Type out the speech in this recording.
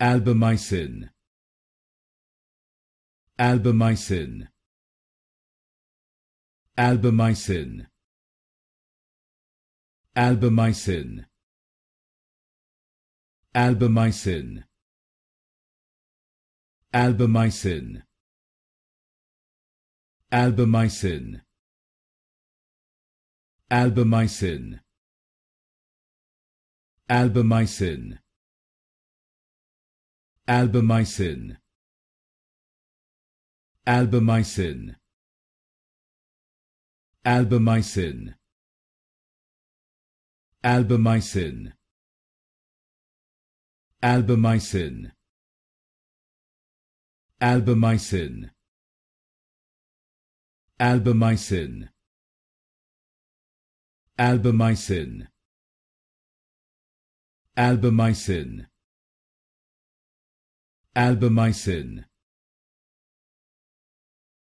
Albumycin Albumycin Albumycin Albumycin Albumycin Albumycin Albumycin Albumycin Albumycin Albumycin Albumycin Albumycin Albumycin Albumycin Albumycin Albumycin Albumycin Albumycin Albumycin